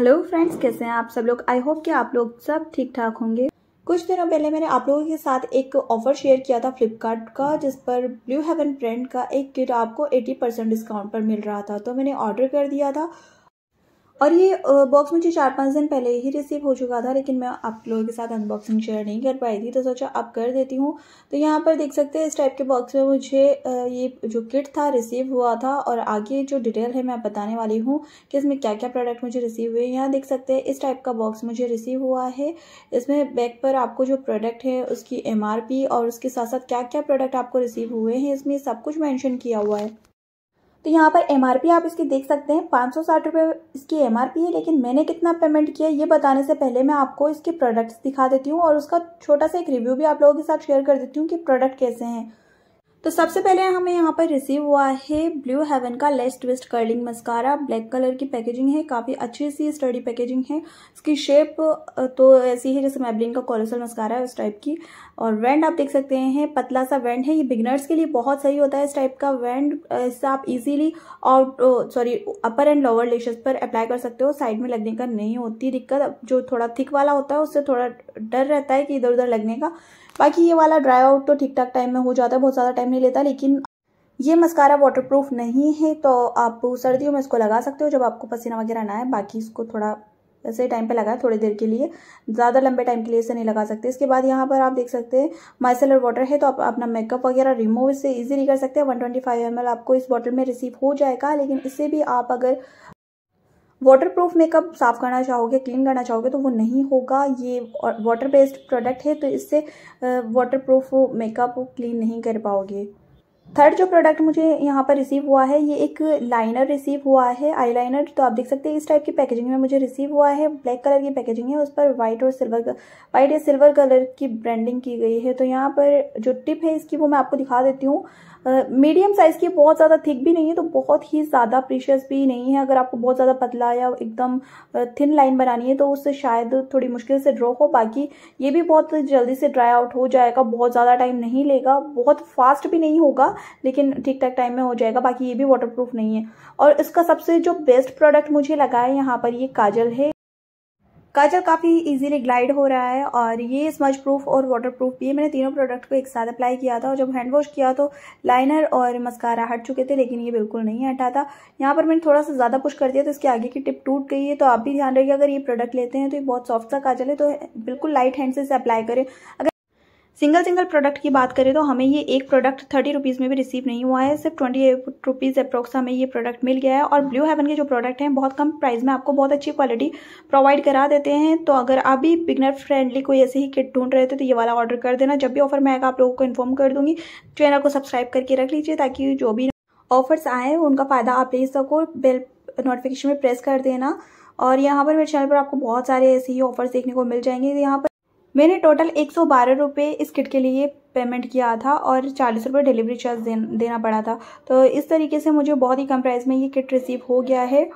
hello friends कैसे हैं आप सब लोग आई होप कि आप लोग सब ठीक ठाक होंगे कुछ दिनों पहले मैंने आप लोगों के साथ एक ऑफर शेयर किया था फ्लिपकार्ट का जिस पर ब्लू हेवन ब्रांड का एक किट आपको 80 परसेंट डिस्काउंट पर मिल रहा था तो मैंने ऑर्डर कर दिया था और ये बॉक्स मुझे चार पाँच दिन पहले ही रिसीव हो चुका था लेकिन मैं आप लोगों के साथ अनबॉक्सिंग शेयर नहीं कर पाई थी तो सोचा अब कर देती हूँ तो यहाँ पर देख सकते हैं इस टाइप के बॉक्स में मुझे ये जो किट था रिसीव हुआ था और आगे जो डिटेल है मैं बताने वाली हूँ कि इसमें क्या क्या प्रोडक्ट मुझे रिसीव हुए यहाँ देख सकते हैं इस टाइप का बॉक्स मुझे रिसीव हुआ है इसमें बैग पर आपको जो प्रोडक्ट है उसकी एम और उसके साथ साथ क्या क्या प्रोडक्ट आपको रिसीव हुए हैं इसमें सब कुछ मैंशन किया हुआ है तो यहाँ पर एम आप इसकी देख सकते हैं पाँच सौ साठ रुपये इसकी एम है लेकिन मैंने कितना पेमेंट किया ये बताने से पहले मैं आपको इसके प्रोडक्ट्स दिखा देती हूँ और उसका छोटा सा एक रिव्यू भी आप लोगों के साथ शेयर कर देती हूँ कि प्रोडक्ट कैसे हैं तो सबसे पहले हमें यहाँ पर रिसीव हुआ है ब्लू हेवन का lash twist curling mascara black colour की पैकेजिंग है काफ़ी अच्छी सी स्टडी पैकेजिंग है इसकी शेप तो ऐसी है जैसे मैबलिन का कॉलोसल मस्कारा है उस टाइप की और वेंड आप देख सकते हैं पतला सा वेंड है ये बिगनर्स के लिए बहुत सही होता है इस टाइप का वेंड इससे आप easily out sorry upper and lower lashes पर अप्लाई कर सकते हो साइड में लगने का नहीं होती दिक्कत जो थोड़ा थिक वाला होता है उससे थोड़ा डर रहता है कि इधर उधर लगने का बाकी ये वाला ड्राई आउट तो ठीक ठाक टाइम में हो जाता है बहुत ज़्यादा टाइम नहीं लेता लेकिन ये मस्कारा वाटरप्रूफ नहीं है तो आप सर्दियों में इसको लगा सकते हो जब आपको पसीना वगैरह ना आए बाकी इसको थोड़ा ऐसे टाइम पे लगाए थोड़ी देर के लिए ज़्यादा लंबे टाइम के लिए इसे नहीं लगा सकते इसके बाद यहाँ पर आप देख सकते हैं माइसलर वाटर है तो आप अपना मेकअप वगैरह रिमूव इसे इजीली कर सकते हैं वन ट्वेंटी आपको इस बॉटल में रिसीव हो जाएगा लेकिन इससे भी आप अगर वाटर प्रूफ मेकअप साफ करना चाहोगे क्लीन करना चाहोगे तो वो नहीं होगा ये वाटर बेस्ड प्रोडक्ट है तो इससे वाटर प्रूफ मेकअप क्लीन नहीं कर पाओगे थर्ड जो प्रोडक्ट मुझे यहाँ पर रिसीव हुआ है ये एक लाइनर रिसीव हुआ है आईलाइनर तो आप देख सकते हैं इस टाइप की पैकेजिंग में मुझे रिसीव हुआ है ब्लैक कलर की पैकेजिंग है उस पर व्हाइट और सिल्वर व्हाइट या सिल्वर कलर की ब्रांडिंग की गई है तो यहाँ पर जो टिप है इसकी वो मैं आपको दिखा देती हूँ मीडियम साइज की बहुत ज़्यादा थिक भी नहीं है तो बहुत ही ज़्यादा प्रीशियस भी नहीं है अगर आपको बहुत ज़्यादा पतला या एकदम थिन लाइन बनानी है तो उससे शायद थोड़ी मुश्किल से ड्रॉ हो बाकी ये भी बहुत जल्दी से ड्राई आउट हो जाएगा बहुत ज़्यादा टाइम नहीं लेगा बहुत फास्ट भी नहीं होगा लेकिन ठीक ठाक टाइम में हो जाएगा बाकी ये भी वाटर नहीं है और इसका सबसे जो बेस्ट प्रोडक्ट मुझे लगा है यहाँ पर ये काजल है काजल काफ़ी इजीली ग्लाइड हो रहा है और ये स्मज प्रूफ और वाटर प्रूफ भी है मैंने तीनों प्रोडक्ट को एक साथ अप्लाई किया था और जब हैंड वॉश किया तो लाइनर और मस्कारा हट चुके थे लेकिन ये बिल्कुल नहीं हटा था यहाँ पर मैंने थोड़ा सा ज़्यादा पुश कर दिया तो इसके आगे की टिप टूट गई है तो आप भी ध्यान रखिए अगर ये प्रोडक्ट लेते हैं तो ये बहुत सॉफ्ट सा काजल है तो बिल्कुल लाइट हैंड से इसे अप्लाई करें अगर सिंगल सिंगल प्रोडक्ट की बात करें तो हमें ये एक प्रोडक्ट थर्टी रुपीज़ में भी रिसीव नहीं हुआ है सिर्फ ट्वेंटी रुपीज़ अप्रोक्स हमें ये प्रोडक्ट मिल गया है और ब्लू हेवन के जो प्रोडक्ट हैं बहुत कम प्राइस में आपको बहुत अच्छी क्वालिटी प्रोवाइड करा देते हैं तो अगर आप भी बिगनर फ्रेंडली कोई ऐसे ही किट ढूंढ रहे थे तो ये वाला ऑर्डर कर देना जब भी ऑफर में आएगा आप लोगों को इन्फॉर्म कर दूंगी चैनल को सब्सक्राइब करके रख लीजिए ताकि जो भी ऑफर्स आए उनका फ़ायदा आप ले सको बेल नोटिफिकेशन में प्रेस कर देना और यहाँ पर मेरे चैनल पर आपको बहुत सारे ऐसे ही ऑफर्स देखने को मिल जाएंगे यहाँ पर मैंने टोटल एक सौ बारह रुपये इस किट के लिए पेमेंट किया था और चालीस रुपये डिलीवरी चार्ज देन, देना पड़ा था तो इस तरीके से मुझे बहुत ही कम प्राइस में ये किट रिसीव हो गया है